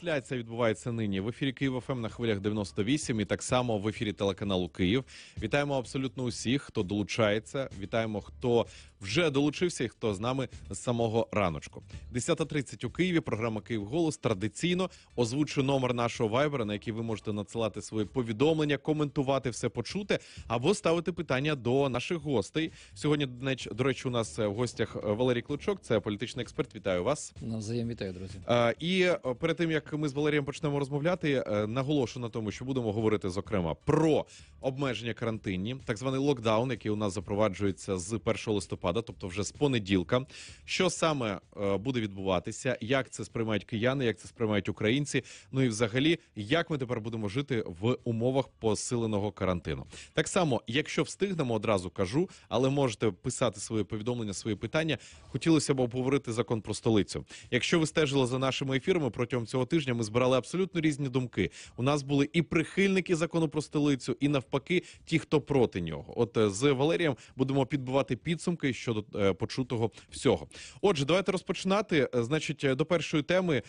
Трансляція відбувається нині в ефірі Києва ФМ ем на хвилях 98 і так само в ефірі телеканалу Київ. Вітаємо абсолютно усіх, хто долучається. Вітаємо, хто вже долучився і хто з нами з самого раночку. 10.30 у Києві. Програма Київ Голос традиційно озвучу номер нашого вайбера, на який ви можете надсилати свої повідомлення, коментувати все почути або ставити питання до наших гостей. Сьогодні до речі, у нас е, в гостях е, Валерій Клучок, це політичний експерт. Вітаю вас. Навзаєм ну, вітаю, друзі. Е, і перед тим як ми з Валерієм почнемо розмовляти, наголошу на тому, що будемо говорити зокрема про обмеження карантинні, так званий локдаун, який у нас запроваджується з 1 листопада листопада, тобто вже з понеділка. Що саме е, буде відбуватися, як це сприймають кияни, як це сприймають українці? Ну і взагалі, як ми тепер будемо жити в умовах посиленого карантину? Так само, якщо встигнемо, одразу кажу, але можете писати свої повідомлення, свої питання. Хотілося б обговорити закон про столицю. Якщо ви стежили за нашими ефірами протягом цього тижня, ми збирали абсолютно різні думки. У нас були і прихильники закону про столицю, і навпаки, ті, хто проти нього. От е, з Валерієм будемо підбивати підсумки щодо е, почутого всього. Отже, давайте розпочинати. Е, значить, е, до першої теми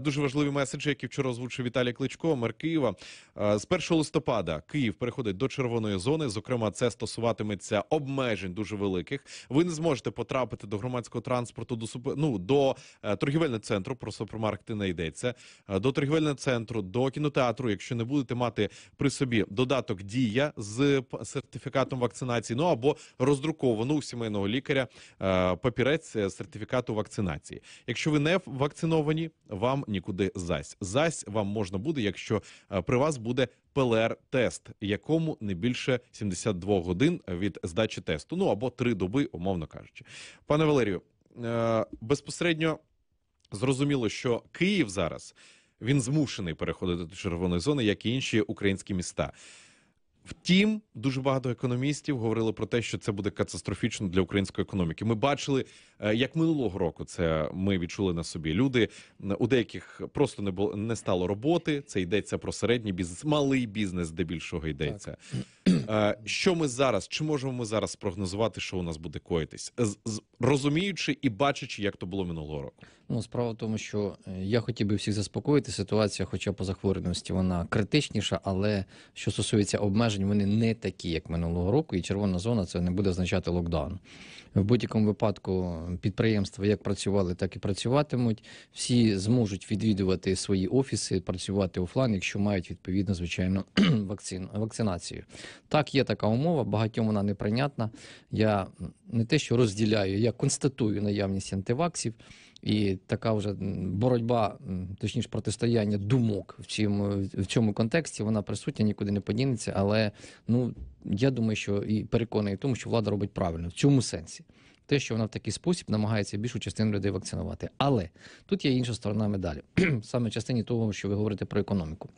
дуже важливі меседжі, які вчора озвучив Віталій Кличко, мер Києва. З 1 листопада Київ переходить до червоної зони. Зокрема, це стосуватиметься обмежень дуже великих. Ви не зможете потрапити до громадського транспорту, до суп... ну, до торгівельного центру. Про супермаркети не йдеться до торгівельного центру, до кінотеатру. Якщо не будете мати при собі додаток дія з сертифікатом вакцинації, ну або роздруковану у сімейного лікаря лікаря е, папірець е, сертифікату вакцинації. Якщо ви не вакциновані, вам нікуди зась. Зась вам можна буде, якщо е, при вас буде плр тест якому не більше 72 годин від здачі тесту. Ну або три доби, умовно кажучи, пане Валерію. Безпосередньо зрозуміло, що Київ зараз він змушений переходити до червоної зони, як і інші українські міста. Втім, дуже багато економістів говорили про те, що це буде катастрофічно для української економіки. Ми бачили Е, як минулого року, це ми відчули на собі. Люди у деяких просто не було не стало роботи. Це йдеться про середній бізнес, малий бізнес, де більшого йдеться. Е, що ми зараз? Чи можемо ми зараз спрогнозувати? що у нас буде коїтись, розуміючи і бачачи, як то було минулого року? Ну справа в тому, що е, я хотів би всіх заспокоїти. Ситуація, хоча по захворюваності вона критичніша, але що стосується обмежень, вони не такі, як минулого року, і червона зона це не буде означати локдаун. В будь-якому випадку підприємства як працювали, так і працюватимуть. Всі зможуть відвідувати свої офіси, працювати офлайн, якщо мають відповідно звичайно вакцину вакцинацію. Так, є така умова, багатьом вона неприйнятна. Я не те, що розділяю, я констатую наявність антиваксів. І така вже боротьба, точніше протистояння думок в цьому в цьому контексті вона присутня, нікуди не подінеться. Але ну я думаю, що і переконаний в тому, що влада робить правильно в цьому сенсі. Те, що вона в такий спосіб намагається більшу частину людей вакцинувати. Але тут є інша сторона медалі, саме частині того, що ви говорите про економіку.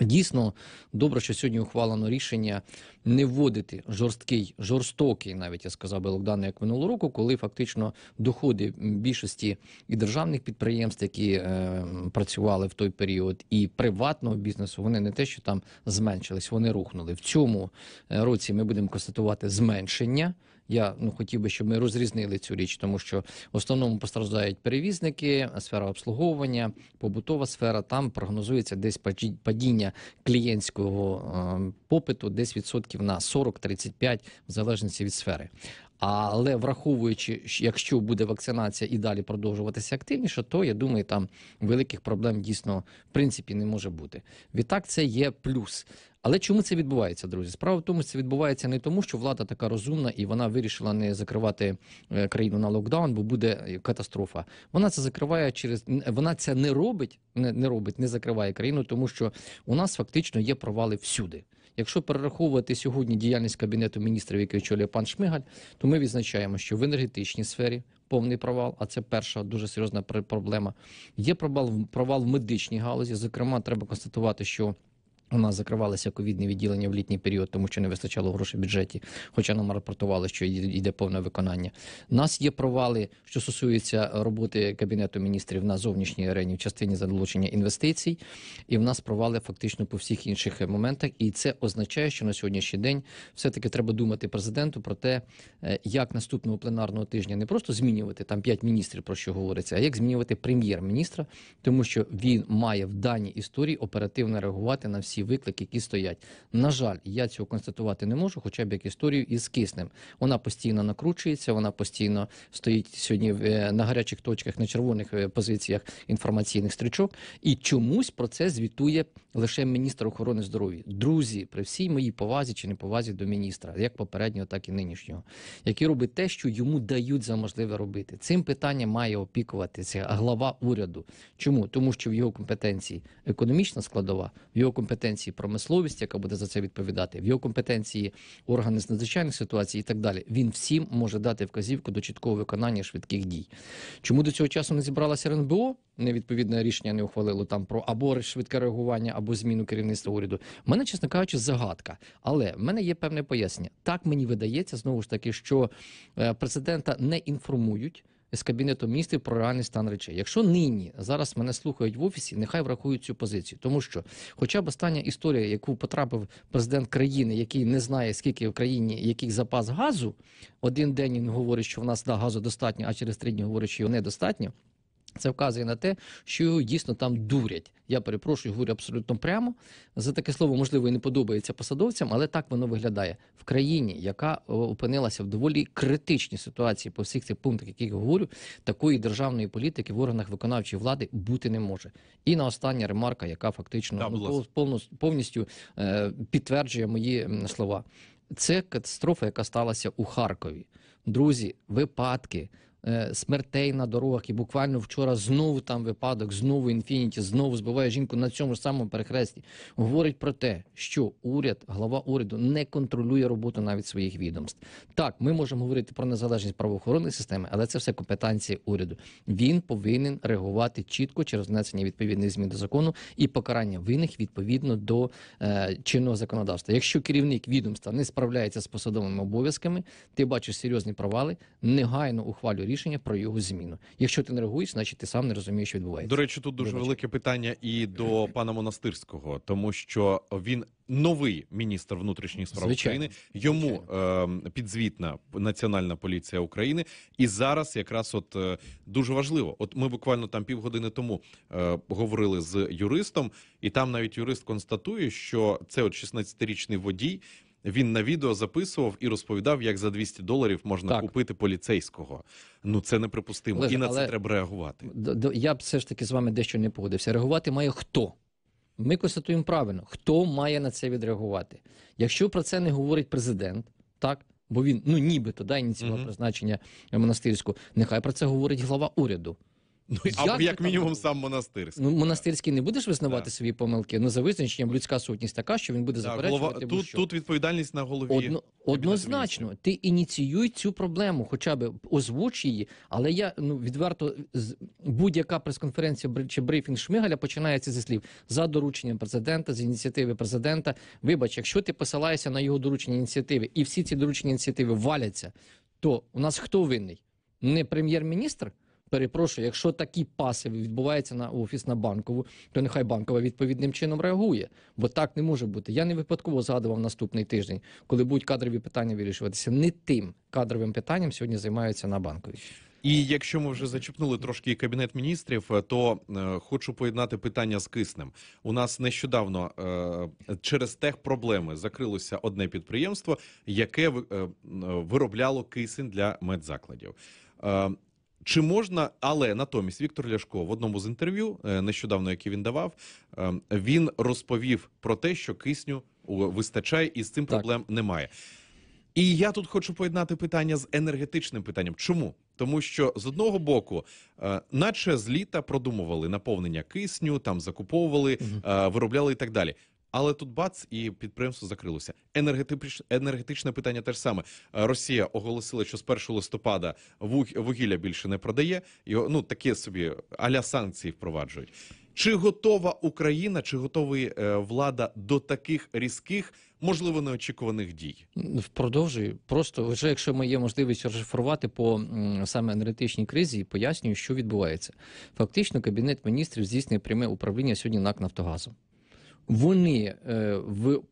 Дійсно, добре, що сьогодні ухвалено рішення не вводити жорсткий, жорстокий, навіть я сказав би локдаун, як минулого року, коли фактично доходи більшості і державних підприємств, які е, працювали в той період, і приватного бізнесу, вони не те, що там зменшились, вони рухнули. В цьому е, році ми будемо констатувати зменшення. Я ну хотів би, щоб ми розрізнили цю річ, тому що в основному постраждають перевізники, сфера обслуговування, побутова сфера. Там прогнозується десь падіння клієнтського е, попиту, десь відсотків на 40-35, в залежності від сфери. Але враховуючи, якщо буде вакцинація і далі продовжуватися активніше, то я думаю, там великих проблем дійсно в принципі не може бути. Відтак це є плюс. Але чому це відбувається, друзі? Справа в тому, що це відбувається не тому, що влада така розумна і вона вирішила не закривати е, країну на локдаун, бо буде е, катастрофа. Вона це закриває через вона це не робить, не, не робить, не закриває країну, тому що у нас фактично є провали всюди. Якщо перераховувати сьогодні діяльність кабінету міністрів, який очолює пан Шмигаль, то ми відзначаємо, що в енергетичній сфері повний провал, а це перша дуже серйозна проблема. Є провал провал в медичній галузі. Зокрема, треба констатувати, що у нас закривалися ковідні відділення в літній період, тому що не вистачало грошей в бюджеті, хоча нам рапортували, що йде повне виконання. У Нас є провали, що стосуються роботи кабінету міністрів на зовнішній арені в частині залучення інвестицій, і в нас провали фактично по всіх інших моментах. І це означає, що на сьогоднішній день все-таки треба думати президенту про те, е, як наступного пленарного тижня не просто змінювати там п'ять міністрів, про що говориться, а як змінювати прем'єр-міністра, тому що він має в даній історії оперативно реагувати на всі ті виклики, які стоять. На жаль, я цього констатувати не можу, хоча б як історію із киснем. Вона постійно накручується, вона постійно стоїть сьогодні е, на гарячих точках, на червоних е, позиціях інформаційних стрічок. І чомусь про це звітує лише міністр охорони здоров'я. Друзі, при всій моїй повазі чи не повазі до міністра, як попереднього, так і нинішнього, який робить те, що йому дають за можливе робити. Цим питанням має опікуватися глава уряду. Чому тому, що в його компетенції економічна складова, в його компетенції компетенції промисловість, яка буде за це відповідати, в його компетенції органи з надзвичайних ситуацій і так далі. Він всім може дати вказівку до чіткого виконання швидких дій. Чому до цього часу не зібралася РНБО? Невідповідне рішення не ухвалило там про або швидке реагування, або зміну керівництва уряду. У мене, чесно кажучи, загадка, але в мене є певне пояснення. Так мені видається знову ж таки, що е, президента не інформують з кабінету міністрів про реальний стан речей. Якщо нині зараз мене слухають в офісі, нехай врахують цю позицію, тому що, хоча б остання історія, яку потрапив президент країни, який не знає, скільки в країні яких запас газу, один день він говорить, що в нас да, газу достатньо, а через три дні говорить, що його недостатньо. Це вказує на те, що його дійсно там дурять. Я перепрошую, говорю абсолютно прямо. За таке слово, можливо, і не подобається посадовцям, але так воно виглядає в країні, яка опинилася в доволі критичній ситуації по всіх цих пунктах, які я говорю, такої державної політики в органах виконавчої влади бути не може. І на остання ремарка, яка фактично да, ну, повно, повністю е, підтверджує мої слова. Це катастрофа, яка сталася у Харкові. Друзі, випадки. Е, смертей на дорогах. І буквально вчора знову там випадок, знову інфініті, знову збиває жінку на цьому ж самому перехресті. Говорить про те, що уряд, глава уряду, не контролює роботу навіть своїх відомств. Так, ми можемо говорити про незалежність правоохоронної системи, але це все компетенції уряду. Він повинен реагувати чітко через внесення відповідних змін до закону і покарання винних відповідно до е, чинного законодавства. Якщо керівник відомства не справляється з посадовими обов'язками, ти бачиш серйозні провали, негайно ухвалює рішення про його зміну. Якщо ти не реагуєш, значить ти сам не розумієш, що відбувається. До речі, тут дуже велике питання і до пана монастирського, тому що він новий міністр внутрішніх справ Звичайно. України. Йому е, підзвітна національна поліція України, і зараз якраз от е, дуже важливо. От ми буквально там півгодини тому е, говорили з юристом, і там навіть юрист констатує, що це от 16-річний водій. Він на відео записував і розповідав, як за 200 доларів можна так. купити поліцейського. Ну це неприпустимо, Леже, і на це треба реагувати. я б все ж таки з вами дещо не погодився. Реагувати має хто? Ми констатуємо правильно, хто має на це відреагувати. Якщо про це не говорить президент, так. Бо він ну нібито да ініціював uh -huh. призначення монастирського. Нехай про це говорить глава уряду. Ну, Або як мінімум сам монастирський. Ну, монастирський не будеш визнавати да. свої помилки, ну за визначенням людська сутність така, що він буде да, заперечувати. Голова, тут, тут відповідальність на голові. Одно, однозначно, ти ініціюй цю проблему, хоча б озвуч її. Але я ну відверто будь-яка прес-конференція чи брифінг Шмигаля починається зі слів за дорученням президента, з ініціативи президента. Вибач, якщо ти посилаєшся на його доручення ініціативи, і всі ці доручення ініціативи валяться, то у нас хто винний? Не прем'єр-міністр? Перепрошую, якщо такі паси відбуваються на офіс на банкову, то нехай банкова відповідним чином реагує, бо так не може бути. Я не випадково згадував наступний тиждень, коли будуть кадрові питання вирішуватися. Не тим кадровим питанням сьогодні займаються на банкові. І якщо ми вже зачепнули трошки кабінет міністрів, то е, хочу поєднати питання з киснем. У нас нещодавно е, через проблеми закрилося одне підприємство, яке е, виробляло кисень для медзакладів. Е, чи можна, але натомість Віктор Ляшко в одному з інтерв'ю, е, нещодавно яке він давав, ем, він розповів про те, що кисню вистачає, і з цим проблем так. немає. І я тут хочу поєднати питання з енергетичним питанням. Чому? Тому що з одного боку, е, наче з літа продумували наповнення кисню, там закуповували, е, виробляли і так далі. Але тут бац і підприємство закрилося. енергетичне питання теж саме. Е, Росія оголосила, що з 1 листопада вугілля більше не продає. Його ну таке собі аля санкції впроваджують. Чи готова Україна, чи готовий е, влада до таких різких, можливо, неочікуваних дій? Впродовжую. Просто вже якщо ми є можливість розшифрувати по саме енергетичній кризі, і пояснюю, що відбувається. Фактично, кабінет міністрів здійснює пряме управління сьогодні НАК Нафтогазом вони е, в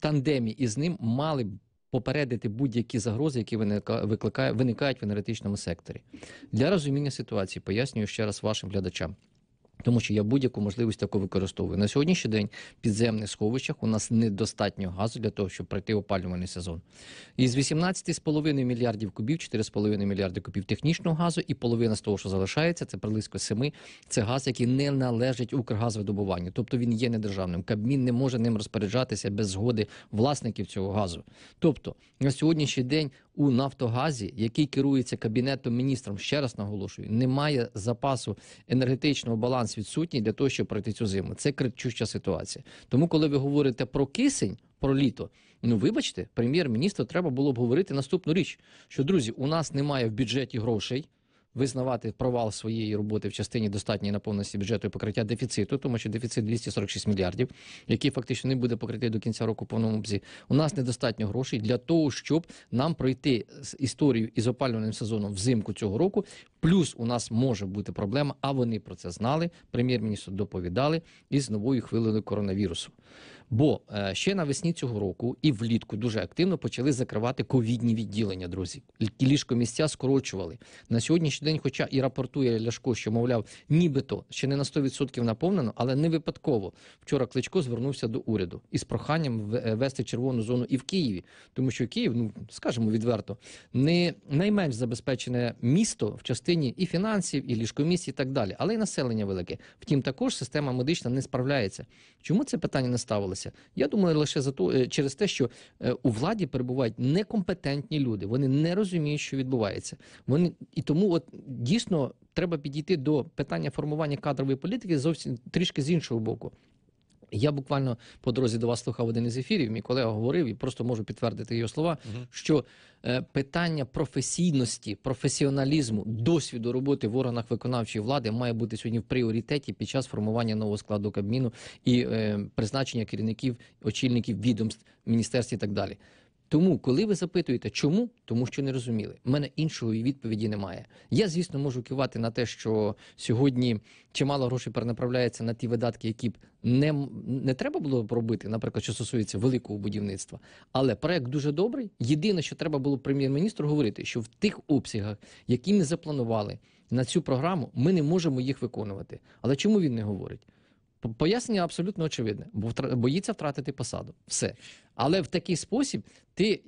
тандемі із ним мали б попередити будь-які загрози, які викликає, виникають в енергетичному секторі. Для розуміння ситуації пояснюю ще раз вашим глядачам. Тому що я будь-яку можливість таку використовую на сьогоднішній день. в Підземних сховищах у нас недостатньо газу для того, щоб пройти опалювальний сезон. Із 18,5 мільярдів кубів, 4,5 мільярди кубів технічного газу, і половина з того, що залишається, це приблизно 7, Це газ, який не належить Укргазвидобуванню. Тобто він є недержавним. Кабмін не може ним розпоряджатися без згоди власників цього газу. Тобто на сьогоднішній день у Нафтогазі, який керується кабінетом міністром, ще раз наголошую, немає запасу енергетичного балансу відсутній для того, щоб пройти цю зиму. Це кричуща ситуація. Тому, коли ви говорите про кисень, про літо, ну вибачте, прем'єр-міністру треба було б говорити наступну річ: що друзі, у нас немає в бюджеті грошей визнавати провал своєї роботи в частині достатньої наповненості бюджету і покриття дефіциту, тому що дефіцит 246 мільярдів, який фактично не буде покритий до кінця року в повному обзі. У нас недостатньо грошей для того, щоб нам пройти історію із опалювальним сезоном взимку цього року. Плюс у нас може бути проблема, а вони про це знали. Прем'єр-міністр доповідали із новою хвилею коронавірусу. Бо е, ще навесні цього року і влітку дуже активно почали закривати ковідні відділення. Друзі, ліжкомісця скорочували на сьогоднішній день. Хоча і рапортує Ляшко, що мовляв, нібито ще не на 100% наповнено, але не випадково. Вчора кличко звернувся до уряду із проханням ввести е, червону зону і в Києві, тому що Київ, ну скажімо відверто, не найменш забезпечене місто в частині і фінансів, і ліжкомісць, і так далі, але й населення велике. Втім, також система медична не справляється. Чому це питання не ставили? змінилася. Я думаю, лише за то е, через те, що е, у владі перебувають некомпетентні люди. Вони не розуміють, що відбувається. Вони і тому, от дійсно, треба підійти до питання формування кадрової політики зовсім трішки з іншого боку. Я буквально по дорозі до вас слухав один із ефірів. Мій колега говорив і просто можу підтвердити його слова. Угу. Що е, питання професійності, професіоналізму, досвіду роботи в органах виконавчої влади має бути сьогодні в пріоритеті під час формування нового складу кабміну і е, призначення керівників, очільників відомств, міністерств і так далі. Тому, коли ви запитуєте, чому, тому що не розуміли, в мене іншої відповіді немає. Я, звісно, можу кивати на те, що сьогодні чимало грошей перенаправляється на ті видатки, які б не не треба було б робити, наприклад, що стосується великого будівництва. Але проект дуже добрий. Єдине, що треба було прем'єр-міністру говорити, що в тих обсягах, які ми запланували на цю програму, ми не можемо їх виконувати. Але чому він не говорить? Пояснення абсолютно очевидне, бо боїться втратити посаду. Все. Але в такий спосіб ти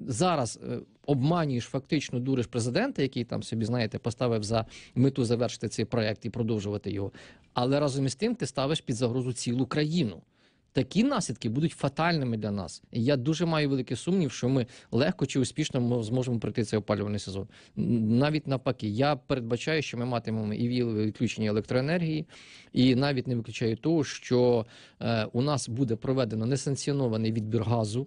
зараз е, обманюєш фактично дуриш президента, який там собі, знаєте, поставив за мету завершити цей проект і продовжувати його. Але разом із тим ти ставиш під загрозу цілу країну такі наслідки будуть фатальними для нас. І я дуже маю великий сумнів, що ми легко чи успішно зможемо пройти цей опалювальний сезон. Навіть навпаки, я передбачаю, що ми матимемо і відключення електроенергії, і навіть не виключаю того, що е, у нас буде проведено несанкціонований відбір газу.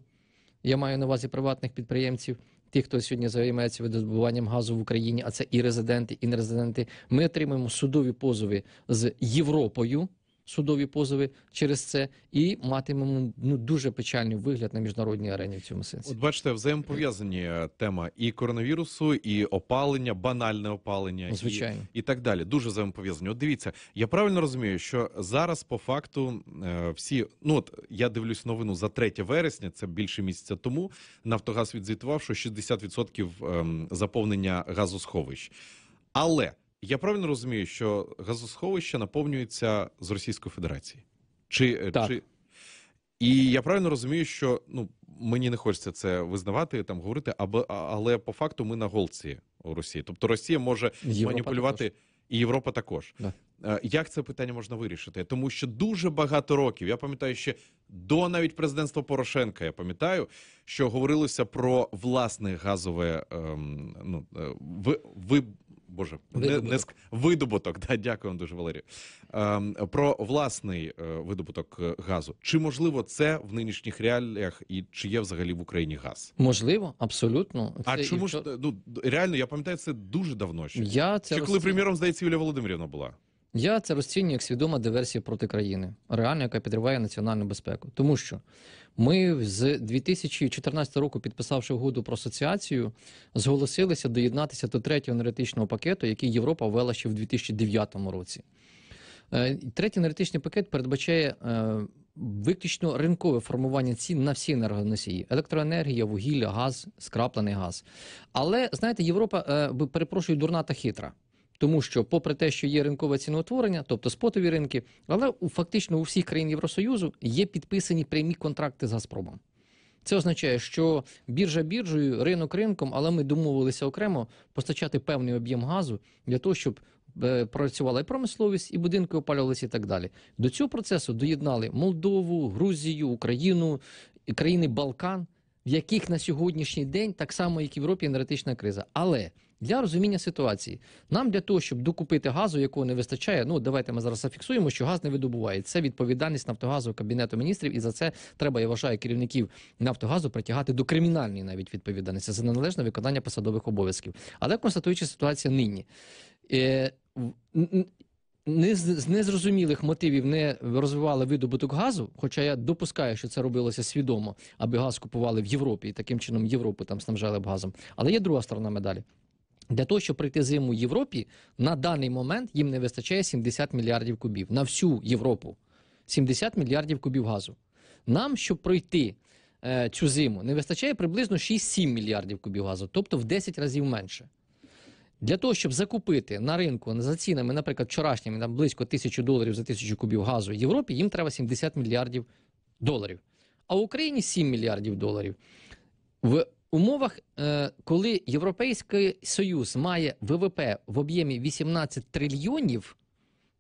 Я маю на увазі приватних підприємців. Тих, хто сьогодні займається видобуванням газу в Україні, а це і резиденти, і нерезиденти. Ми отримуємо судові позови з Європою судові позови через це, і матимемо ну дуже печальний вигляд на міжнародній арені в цьому сенсі. От бачите, взаємопов'язані е, тема і коронавірусу, і опалення, банальне опалення, звичайно і, і так далі. Дуже взаємопов'язані. От дивіться, я правильно розумію, що зараз по факту е, всі ну от я дивлюсь новину за 3 вересня, це більше місяця тому. Нафтогаз відзвітував, що 60% ем, заповнення газосховищ, але я правильно розумію, що газосховище наповнюється з Російської Федерації? Чи, е, так. чи... І я правильно розумію, що ну мені не хочеться це визнавати, там говорити, або але по факту ми на голці у Росії. Тобто Росія може Європа маніпулювати також. і Європа також. Да. Е, як це питання можна вирішити? Тому що дуже багато років я пам'ятаю ще до навіть президентства Порошенка. Я пам'ятаю, що говорилося про власне газове ем, ну, е, ви, ви Боже, видобуток. Не, не видобуток. Да, дякую вам дуже, Валерію. Ем, Про власний е, видобуток е, газу. Чи можливо це в нинішніх реаліях і чи є взагалі в Україні газ? Можливо, абсолютно. Це а чому і... ж ну реально? Я пам'ятаю це дуже давно. Ще я це чи коли роз... приміром здається Юлія Володимирівна була? Я це розцінюю як свідома диверсія проти країни, реально, яка підриває національну безпеку. Тому що ми з 2014 року, підписавши угоду про асоціацію, зголосилися доєднатися до третього енергетичного пакету, який Європа ввела ще в 2009 році. Е, третій енергетичний пакет передбачає е, виключно ринкове формування цін на всі енергоносії: електроенергія, вугілля, газ, скраплений газ. Але знаєте, Європа е, перепрошую, дурна та хитра тому що, попри те, що є ринкове ціноутворення, тобто спотові ринки, але у фактично у всіх країн Євросоюзу є підписані прямі контракти з Газпромом. Це означає, що біржа біржею, ринок ринком, але ми домовилися окремо постачати певний об'єм газу для того, щоб е, працювала і промисловість, і будинки опалювалися, і так далі. До цього процесу доєднали Молдову, Грузію, Україну, країни Балкан, в яких на сьогоднішній день так само, як і в Європі енергетична криза. Але для розуміння ситуації. Нам для того, щоб докупити газу, якого не вистачає. Ну давайте ми зараз зафіксуємо, що газ не видобуває. Це відповідальність Нафтогазу кабінету міністрів, і за це треба я вважаю керівників Нафтогазу притягати до кримінальної навіть відповідальності за неналежне виконання посадових обов'язків. Але констатуючи ситуація нині. Е, з незрозумілих мотивів не розвивали видобуток газу, хоча я допускаю, що це робилося свідомо, аби газ купували в Європі і таким чином Європу там снабжали б газом. Але є друга сторона медалі. Для того, щоб пройти зиму Європі, на даний момент їм не вистачає 70 мільярдів кубів на всю Європу. 70 мільярдів кубів газу. Нам, щоб пройти е, цю зиму, не вистачає приблизно 6-7 мільярдів кубів газу, тобто в 10 разів менше. Для того, щоб закупити на ринку за цінами, наприклад, вчорашніми там близько 1000 доларів за 1000 кубів газу в Європі, їм треба 70 мільярдів доларів. А в Україні 7 мільярдів доларів. В умовах, е, коли Європейський Союз має ВВП в об'ємі 18 трильйонів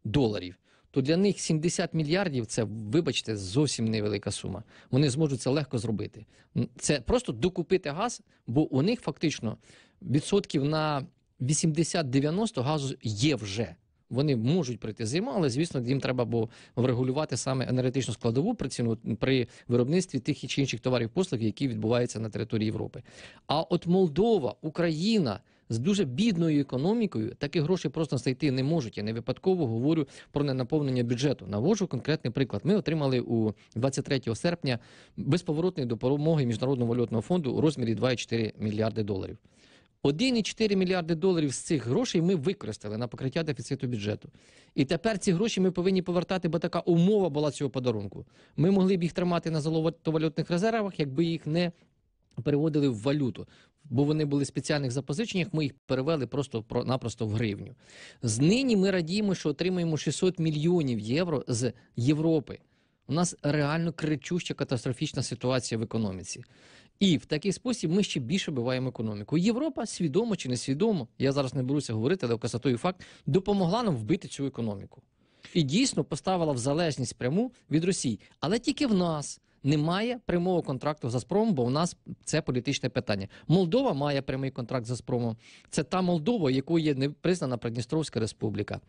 доларів, то для них 70 мільярдів це, вибачте, зовсім невелика сума. Вони зможуть це легко зробити. Це просто докупити газ, бо у них фактично відсотків на 80-90 газу є вже вони можуть прийти зима, але звісно, їм треба було врегулювати саме енергетичну складову приціну при виробництві тих чи інших товарів послуг, які відбуваються на території Європи. А от Молдова, Україна. З дуже бідною економікою такі гроші просто знайти не можуть. Я не випадково говорю про ненаповнення бюджету. Навожу конкретний приклад. Ми отримали у 23 серпня безповоротний допомоги міжнародного валютного фонду у розмірі 2,4 мільярди доларів. 1,4 мільярди доларів з цих грошей ми використали на покриття дефіциту бюджету. І тепер ці гроші ми повинні повертати, бо така умова була цього подарунку. Ми могли б їх тримати на золотовалютних резервах, якби їх не переводили в валюту. Бо вони були в спеціальних запозиченнях, ми їх перевели просто напросто в гривню. З нині ми радіємо, що отримаємо 600 мільйонів євро з Європи. У нас реально кричуща катастрофічна ситуація в економіці. І в такий спосіб ми ще більше биваємо економіку. Європа свідомо чи несвідомо, я зараз не беруся говорити, але касатою факт допомогла нам вбити цю економіку і дійсно поставила в залежність пряму від Росії, але тільки в нас. Немає прямого контракту з Газпромом, бо в нас це політичне питання. Молдова має прямий контракт з Газпромом. Це та Молдова, якою є не признана Придністровська Республіка.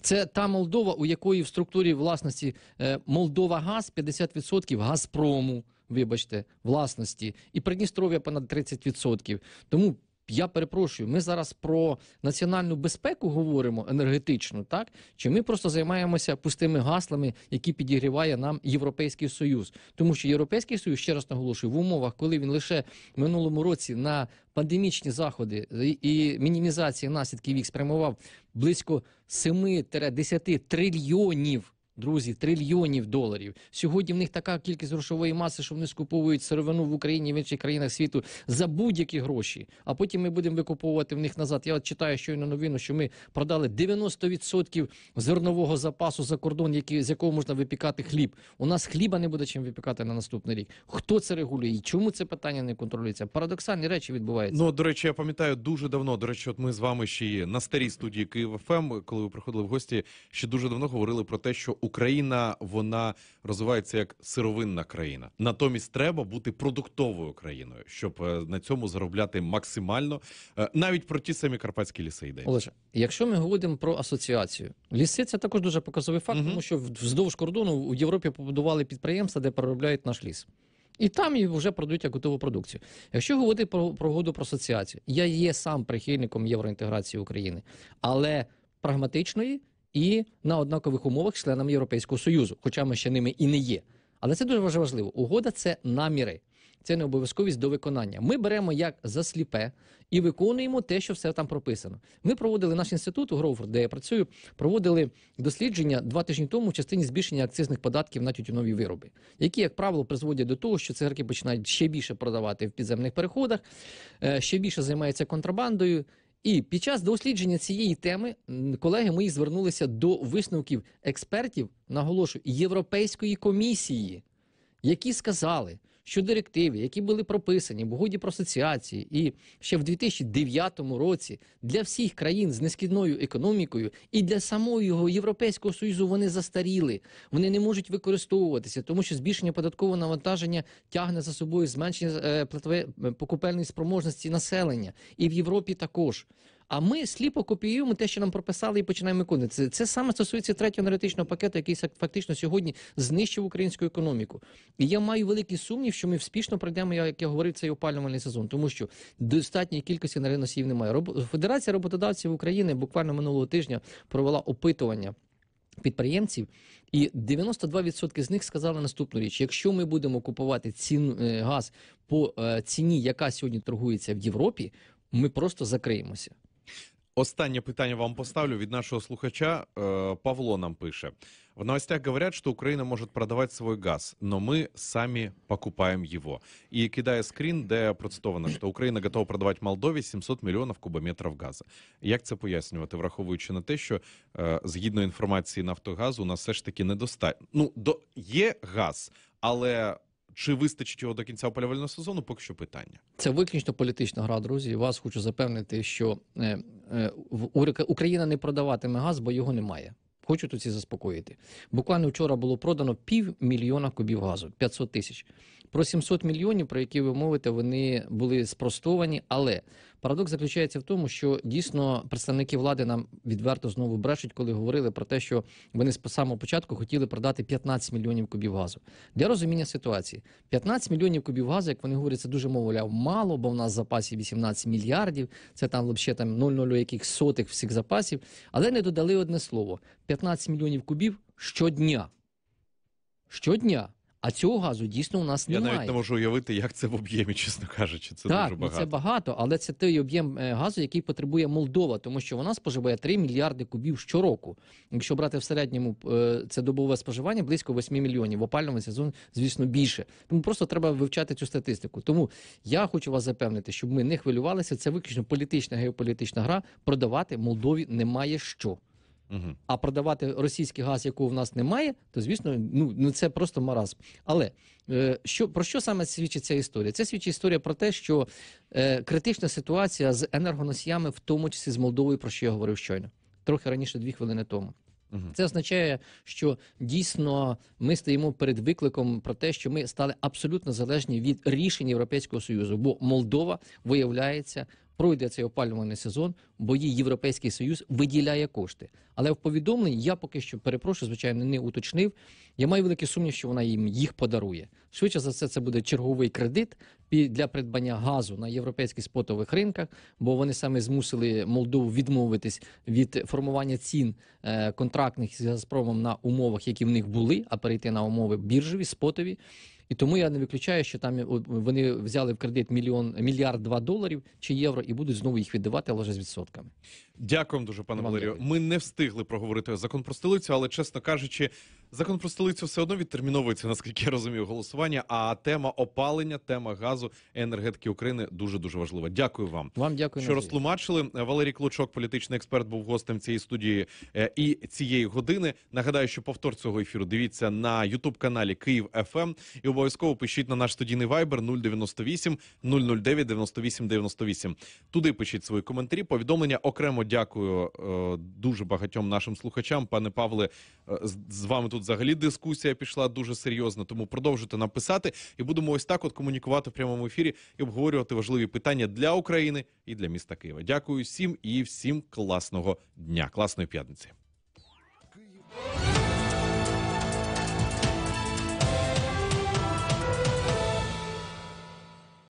Це та Молдова, у якої в структурі власності е, Молдова Газ 50% Газпрому вибачте, власності, і Придністров'я понад 30%. Тому я перепрошую, ми зараз про національну безпеку говоримо енергетичну, так чи ми просто займаємося пустими гаслами, які підігріває нам Європейський Союз, тому що європейський союз ще раз наголошую в умовах, коли він лише в минулому році на пандемічні заходи і мінімізації наслідків їх спрямував близько 7-10 трильйонів Друзі, трильйонів доларів. Сьогодні в них така кількість грошової маси, що вони скуповують сировину в Україні в інших країнах світу за будь-які гроші. А потім ми будемо викуповувати в них назад. Я от читаю щойно новину, що ми продали 90% зернового запасу за кордон, який, з якого можна випікати хліб. У нас хліба не буде чим випікати на наступний рік. Хто це регулює? І Чому це питання не контролюється? Парадоксальні речі відбуваються. Ну до речі, я пам'ятаю дуже давно. До речі, от ми з вами ще на старій студії Києва ФМ, коли ви приходили в гості, ще дуже давно говорили про те, що. Україна вона розвивається як сировинна країна. Натомість треба бути продуктовою країною, щоб е, на цьому заробляти максимально е, навіть про ті самі карпатські ліси йде. Олеже, якщо ми говоримо про асоціацію, ліси це також дуже показовий факт, угу. тому що вздовж кордону у Європі побудували підприємства, де переробляють наш ліс. І там і вже продають як готову продукцію. Якщо говорити про прогоду про асоціацію, я є сам прихильником євроінтеграції України, але прагматичної і на однакових умовах членами Європейського Союзу, хоча ми ще ними і не є. Але це дуже важливо. Угода це наміри, це не обов'язковість до виконання. Ми беремо як засліпе і виконуємо те, що все там прописано. Ми проводили наш інститут у Гроуфорд, де я працюю, проводили дослідження два тижні тому в частині збільшення акцизних податків на тютюнові вироби, які, як правило, призводять до того, що цигарки починають ще більше продавати в підземних переходах, е, ще більше займаються контрабандою, і під час дослідження цієї теми колеги мої звернулися до висновків експертів, наголошую, Європейської комісії, які сказали що директиви, які були прописані в угоді про асоціації, і ще в 2009 році для всіх країн з нескідною економікою і для самого європейського союзу вони застаріли, вони не можуть використовуватися, тому що збільшення податкового навантаження тягне за собою зменшення е, е покупельної спроможності населення і в Європі також. А ми сліпо копіюємо те, що нам прописали, і починаємо виконувати. Це, це саме стосується третього аналітичного пакету, який фактично сьогодні знищив українську економіку. І я маю великий сумнів, що ми успішно пройдемо, як я говорив, цей опалювальний сезон, тому що достатньої кількості енергоносіїв немає. Федерація роботодавців України буквально минулого тижня провела опитування. Підприємців і 92% з них сказали наступну річ: якщо ми будемо купувати цін е, газ по е, ціні, яка сьогодні торгується в Європі, ми просто закриємося. Останнє питання вам поставлю від нашого слухача. Е, Павло нам пише В новостях Говорять, що Україна може продавати свой газ, але ми самі покупаємо його. І кидає скрін, де процитовано, що Україна готова продавати Молдові 700 мільйонів кубометрів газу. Як це пояснювати, враховуючи на те, що е, згідно інформації Нафтогазу, у нас все ж таки недостатньо. Ну, до є газ, але чи вистачить його до кінця опалювального сезону? Поки що питання. Це виключно політична гра, друзі. Вас хочу запевнити, що е, е, в Україна не продаватиме газ, бо його немає. Хочу тут всі заспокоїти. Буквально вчора було продано півмільйона кубів газу, 500 тисяч. Про 700 мільйонів, про які ви мовите, вони були спростовані. Але парадокс заключається в тому, що дійсно представники влади нам відверто знову брешуть, коли говорили про те, що вони з самого початку хотіли продати 15 мільйонів кубів газу для розуміння ситуації. 15 мільйонів кубів газу, як вони говорять, це дуже мовляв, мало, бо в нас в запасі 18 мільярдів. Це там взагалі там 0,0 яких сотих всіх запасів, але не додали одне слово: 15 мільйонів кубів щодня. Щодня. А цього газу дійсно у нас Я немає. Я навіть не можу уявити, як це в об'ємі, чесно кажучи. Це так, дуже ну, багато. це багато, але це той об'єм е, газу, який потребує Молдова, тому що вона споживає 3 мільярди кубів щороку. Якщо брати в середньому е, це добове споживання близько 8 мільйонів. В опальному сезон, звісно, більше. Тому просто треба вивчати цю статистику. Тому я хочу вас запевнити, щоб ми не хвилювалися. Це виключно політична геополітична гра. Продавати Молдові немає що. Угу. А продавати російський газ, якого в нас немає, то звісно, ну ну це просто маразм. Але е, що про що саме свідчить ця історія? Це свідчить історія про те, що е, критична ситуація з енергоносіями, в тому числі з Молдовою, про що я говорив щойно, трохи раніше, дві хвилини тому. Це означає, що дійсно ми стоїмо перед викликом про те, що ми стали абсолютно залежні від рішень Європейського союзу, бо Молдова виявляється пройде цей опалювальний сезон, бо її Європейський Союз виділяє кошти. Але в повідомленні я поки що перепрошую, звичайно, не уточнив. Я маю великий сумнів, що вона їм їх подарує. Швидше за все, це буде черговий кредит для придбання газу на європейських спотових ринках, бо вони саме змусили Молдову відмовитись від формування цін е, контрактних з Газпромом на умовах, які в них були, а перейти на умови біржові спотові. І тому я не виключаю, що там е, вони взяли в кредит мільйон мільярд два доларів чи євро і будуть знову їх віддавати, але вже з відсотками. Дякую дуже, пане Валерію. Ми не встигли проговорити закон про столицю, але чесно кажучи. Закон про столицю все одно відтерміновується, наскільки я розумію, голосування. А тема опалення, тема газу енергетики України дуже дуже важлива. Дякую вам. Вам дякую, що розтлумачили. Валерій Клучок, політичний експерт, був гостем цієї студії е, і цієї години. Нагадаю, що повтор цього ефіру дивіться на Ютуб каналі Київ ФМ ем. і обов'язково пишіть на наш студійний вайбер 098 009 98 98. Туди пишіть свої коментарі. Повідомлення окремо дякую е, дуже багатьом нашим слухачам. Пане Павле, е, з вами тут тут взагалі дискусія пішла дуже серйозно, тому продовжуйте нам писати і будемо ось так от комунікувати в прямому ефірі і обговорювати важливі питання для України і для міста Києва. Дякую всім і всім класного дня, класної п'ятниці.